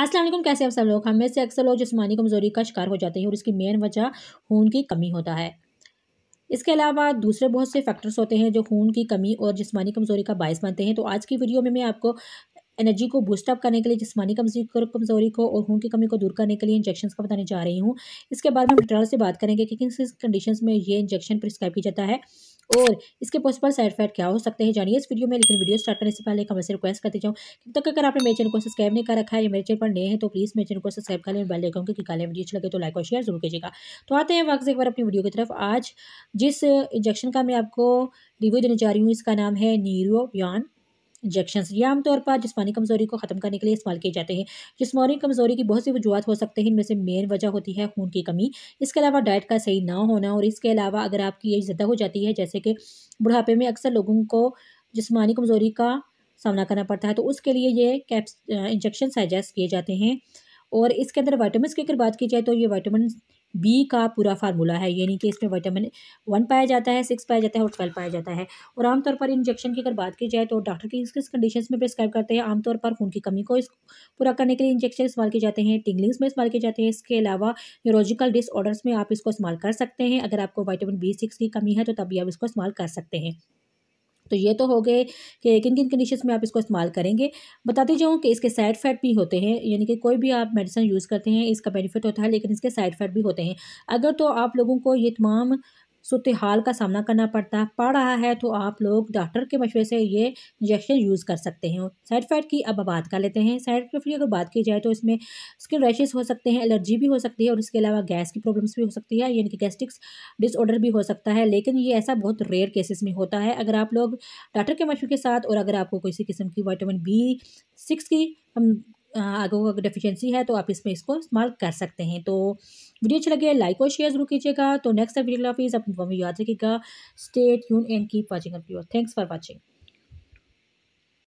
असलम कैसे आप सब लोग हमें से अक्सर लोग जिसमानी कमज़ोरी का शिकार हो जाते हैं और इसकी मेन वजह खून की कमी होता है इसके अलावा दूसरे बहुत से फैक्टर्स होते हैं जो खून की कमी और जिसमानी कमज़ोरी का बायस बनते हैं तो आज की वीडियो में मैं आपको एनर्जी को बूस्टअप करने के लिए जिसमानी कमजोरी को और खून की कमी को दूर करने के लिए इंजेक्शन का बताने जा रही हूँ इसके बारे में डॉक्टर से बात करेंगे कि किस किस कंडीशन में ये इंजेक्शन प्रिस्क्राइब किया जाता है और इसके पॉसिबल साइड इफेक्ट क्या हो सकते हैं जानिए इस वीडियो में लेकिन वीडियो स्टार्ट करने से पहले एक हमसे रिक्वेस्ट करते जाऊँ तब तक अगर आपने मेरे चैनल को सब्सक्राइब नहीं कर रखा है या मेरे चैनल पर नए हैं तो प्लीज़ मेरे चैनल को सब्सक्राइब कर लेकिन बेल आइकन के वीडियो अच्छी लगे तो लाइक और शेयर जरूर कीजिएगा तो आते हैं वक्त एक बार अपनी वीडियो की तरफ आज जिस इंजेक्शन का मैं आपको रिव्यू देने जा रही हूँ इसका नाम है नीरो इंजेक्शन ये आमतौर पर जिसमानी कमज़ोरी को ख़त्म करने के लिए इस्तेमाल किए जाते हैं जिसमानी कमज़ोरी की बहुत सी वजूहत हो सकते हैं इनमें से मेन वजह होती है खून की कमी इसके अलावा डाइट का सही ना होना और इसके अलावा अगर आपकी एज ज़्यादा हो जाती है जैसे कि बुढ़ापे में अक्सर लोगों को जिसमानी कमज़ोरी का सामना करना पड़ता है तो उसके लिए ये कैप्स इंजेक्शन सजेस्ट किए जाते हैं और इसके अंदर वाइटमिन की अगर बात की जाए तो ये वाइटमिन बी का पूरा फार्मूला है यानी कि इसमें विटामिन वन पाया जाता है सिक्स पाया जाता है और ट्वेल्व पाया जाता है और आमतौर पर इंजेक्शन की अगर बात की जाए तो डॉक्टर किस किस कंडीशन में प्रिस्क्राइब करते हैं आमतौर पर खून की कमी को इस पूरा करने के लिए इंजेक्शन इस्तेमाल किए जाते हैं टिंगलिंग्स में इस्तेमाल किए जाते हैं इसके अलावा न्यूरोजिकल डिसऑर्डर्स में आप इसको इस्तेमाल कर सकते हैं अगर आपको वाइटामिन बी सिक्स की कमी है तो तभी आप इसको इस्तेमाल कर सकते हैं तो ये तो हो गए कि किन किन कंडीशन में आप इसको इस्तेमाल करेंगे बताते जाऊँ कि इसके साइड इफेक्ट भी होते हैं यानी कि कोई भी आप मेडिसिन यूज़ करते हैं इसका बेनिफिट होता है लेकिन इसके साइड इफेक्ट भी होते हैं अगर तो आप लोगों को ये तमाम हाल का सामना करना पड़ता है पड़ रहा है तो आप लोग डॉक्टर के मशवरे से ये इंजेक्शन यूज़ कर सकते हैं साइड इफेक्ट की अब बात कर लेते हैं साइड इफेक्ट की अगर बात की जाए तो इसमें स्किन रैशेज हो सकते हैं एलर्जी भी हो सकती है और इसके अलावा गैस की प्रॉब्लम्स भी हो सकती है यानी कि गैस्ट्रिक्स डिसऑर्डर भी हो सकता है लेकिन ये ऐसा बहुत रेयर केसेस में होता है अगर आप लोग डॉक्टर के मशवरे के साथ और अगर आपको किसी किस्म की वाइटामिन बी सिक्स की आगो अगर डेफिशिएंसी है तो आप इसमें इसको इस्तेमाल कर सकते हैं तो वीडियो अच्छी लगे लाइक और शेयर जरूर कीजिएगा तो नेक्स्ट वीडियोग्राफी अपनी मम्मी याद रखिएगा स्टेट यून and keep watching thanks for watching